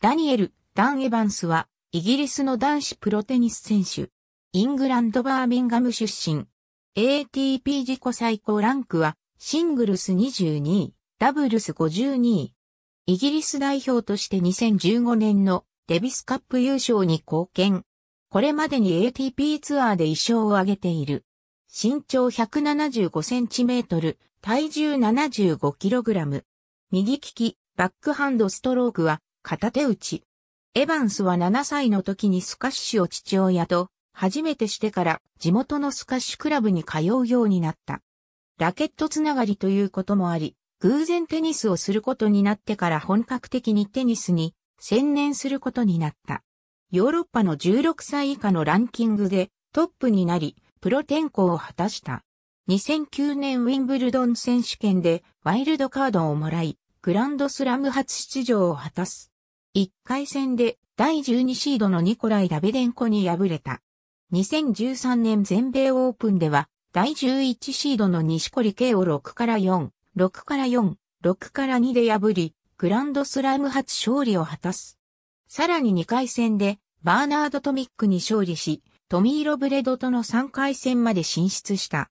ダニエル・ダン・エヴァンスは、イギリスの男子プロテニス選手。イングランド・バーミンガム出身。ATP 自己最高ランクは、シングルス22位、ダブルス52位。イギリス代表として2015年のデビスカップ優勝に貢献。これまでに ATP ツアーで衣装を挙げている。身長1 7 5トル、体重7 5ラム。右利き、バックハンドストロークは片手打ち。エヴァンスは7歳の時にスカッシュを父親と初めてしてから地元のスカッシュクラブに通うようになった。ラケットつながりということもあり、偶然テニスをすることになってから本格的にテニスに専念することになった。ヨーロッパの16歳以下のランキングでトップになり、プロ転向を果たした。2009年ウィンブルドン選手権でワイルドカードをもらい、グランドスラム初出場を果たす。1回戦で第12シードのニコライ・ダベデンコに敗れた。2013年全米オープンでは、第11シードの西堀圭を6から4、6から4、6から2で破り、グランドスラム初勝利を果たす。さらに2回戦で、バーナード・トミックに勝利し、トミー・ロブレドとの3回戦まで進出した。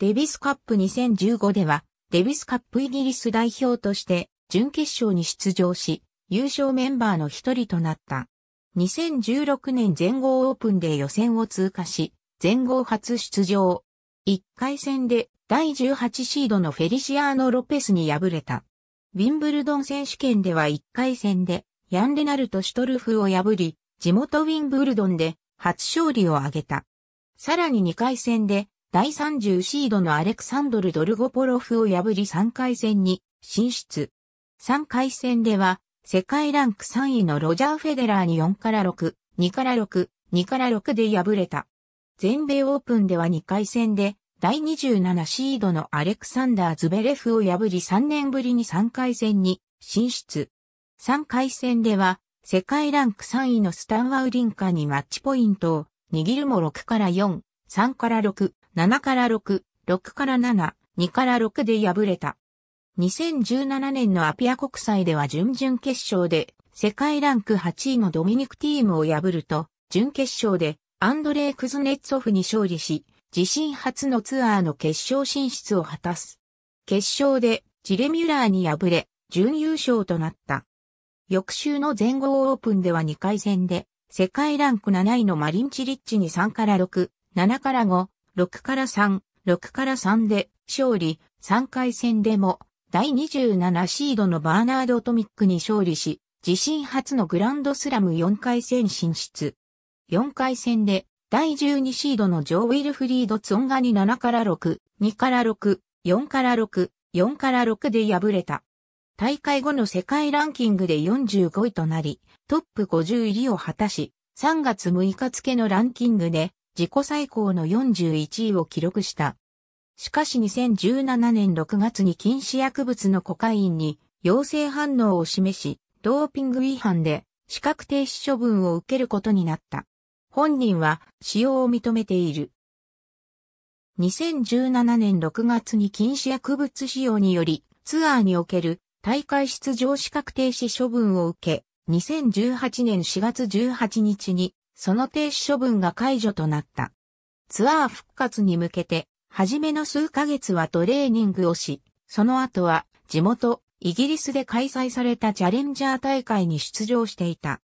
デビスカップ2015では、デビスカップイギリス代表として、準決勝に出場し、優勝メンバーの一人となった。2016年全豪オープンで予選を通過し、全豪初出場。1回戦で第18シードのフェリシアーノ・ロペスに敗れた。ウィンブルドン選手権では1回戦で、ヤン・レナルト・シュトルフを破り、地元ウィンブルドンで初勝利を挙げた。さらに2回戦で、第30シードのアレクサンドル・ドルゴポロフを破り3回戦に進出。3回戦では、世界ランク3位のロジャー・フェデラーに4から6、2から6、2から6で敗れた。全米オープンでは2回戦で、第27シードのアレクサンダー・ズベレフを破り3年ぶりに3回戦に進出。3回戦では、世界ランク3位のスタンワウリンカにマッチポイントを握るも6から4、3から6、7から6、6から7、2から6で敗れた。2017年のアピア国際では準々決勝で世界ランク8位のドミニクティームを破ると、準決勝でアンドレイ・クズネッツォフに勝利し、自身初のツアーの決勝進出を果たす。決勝でジレ・ミュラーに敗れ、準優勝となった。翌週の全豪オープンでは2回戦で、世界ランク7位のマリン・チリッチに3から6、7から5、6から3、6から3で勝利、3回戦でも第27シードのバーナード・トミックに勝利し、自身初のグランドスラム4回戦進出。4回戦で、第12シードのジョー・ウィルフリード・ツオンガに7から6、2から6、4から6、4から6で敗れた。大会後の世界ランキングで45位となり、トップ50入りを果たし、3月6日付のランキングで自己最高の41位を記録した。しかし2017年6月に禁止薬物のコカインに陽性反応を示し、ドーピング違反で資格停止処分を受けることになった。本人は使用を認めている。2017年6月に禁止薬物使用によりツアーにおける大会出場資格停止処分を受け、2018年4月18日にその停止処分が解除となった。ツアー復活に向けて初めの数ヶ月はトレーニングをし、その後は地元、イギリスで開催されたチャレンジャー大会に出場していた。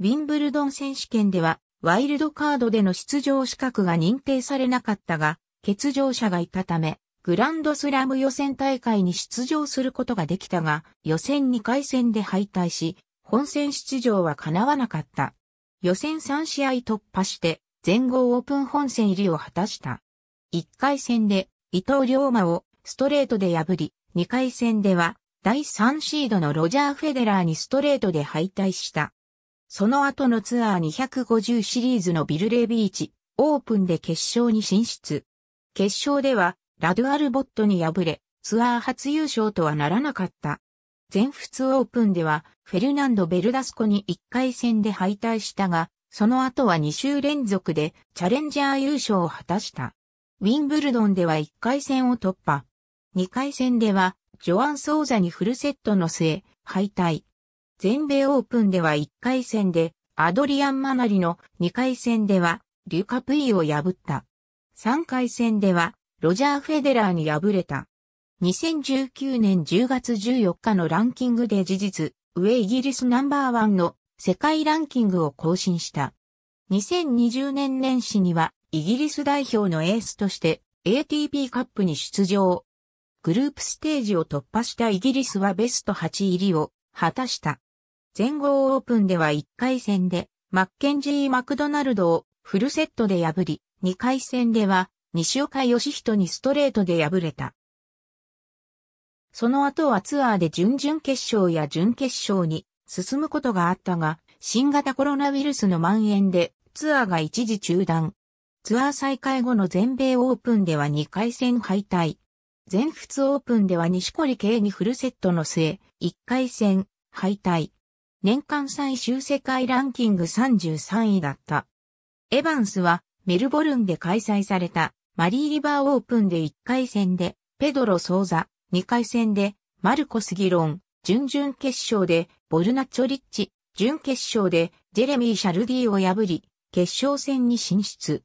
ウィンブルドン選手権では、ワイルドカードでの出場資格が認定されなかったが、欠場者がいたため、グランドスラム予選大会に出場することができたが、予選2回戦で敗退し、本戦出場は叶わなかった。予選3試合突破して、全豪オープン本戦入りを果たした。1回戦で伊藤龍馬をストレートで破り、2回戦では第3シードのロジャー・フェデラーにストレートで敗退した。その後のツアー250シリーズのビルレービーチ、オープンで決勝に進出。決勝では、ラドゥアルボットに敗れ、ツアー初優勝とはならなかった。全仏オープンでは、フェルナンド・ベルダスコに1回戦で敗退したが、その後は2週連続でチャレンジャー優勝を果たした。ウィンブルドンでは1回戦を突破。2回戦では、ジョアン・ソーザにフルセットの末、敗退。全米オープンでは1回戦で、アドリアン・マナリの2回戦では、リュカ・プイを破った。3回戦では、ロジャー・フェデラーに敗れた。2019年10月14日のランキングで事実、上イギリスナンバーワンの世界ランキングを更新した。2020年年始にはイギリス代表のエースとして ATP カップに出場。グループステージを突破したイギリスはベスト8入りを果たした。全豪オープンでは1回戦でマッケンジー・マクドナルドをフルセットで破り、2回戦では西岡義人にストレートで敗れた。その後はツアーで準々決勝や準決勝に進むことがあったが、新型コロナウイルスの蔓延でツアーが一時中断。ツアー再開後の全米オープンでは2回戦敗退。全仏オープンでは西堀圭にフルセットの末、1回戦敗退。年間最終世界ランキング33位だった。エバンスはメルボルンで開催されたマリーリバーオープンで1回戦でペドロ・ソーザ、2回戦でマルコス・ギロン、準々決勝でボルナチョリッチ、準決勝でジェレミー・シャルディを破り、決勝戦に進出。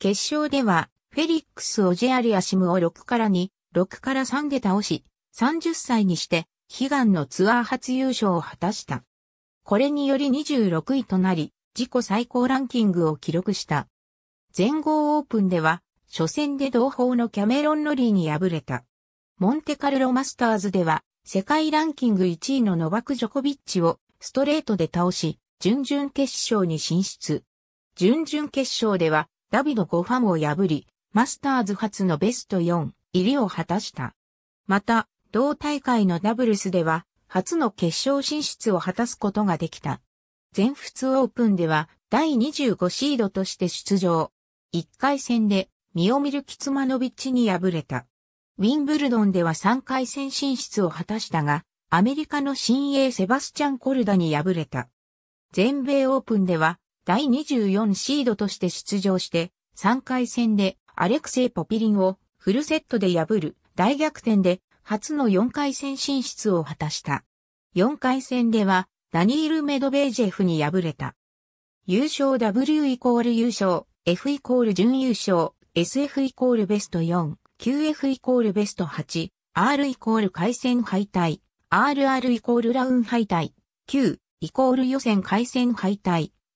決勝では、フェリックス・オジェアリアシムを6から2、6から3で倒し、30歳にして、悲願のツアー初優勝を果たした。これにより26位となり、自己最高ランキングを記録した。全豪オープンでは、初戦で同胞のキャメロン・ノリーに敗れた。モンテカルロマスターズでは、世界ランキング1位のノバク・ジョコビッチをストレートで倒し、準々決勝に進出。準々決勝では、ダビド・ゴファムを破り、マスターズ初のベスト4入りを果たした。また、同大会のダブルスでは、初の決勝進出を果たすことができた。全仏オープンでは、第25シードとして出場。1回戦で、ミオミル・キツマノビッチに敗れた。ウィンブルドンでは3回戦進出を果たしたが、アメリカの新鋭セバスチャン・コルダに敗れた。全米オープンでは第24シードとして出場して、3回戦でアレクセイ・ポピリンをフルセットで破る大逆転で初の4回戦進出を果たした。4回戦ではダニール・メドベージェフに敗れた。優勝 W イコール優勝、F イコール準優勝、SF イコールベスト4、QF イコールベスト8、R イコール回戦敗退、RR イコールラウン敗退、Q イコール予選回戦敗退、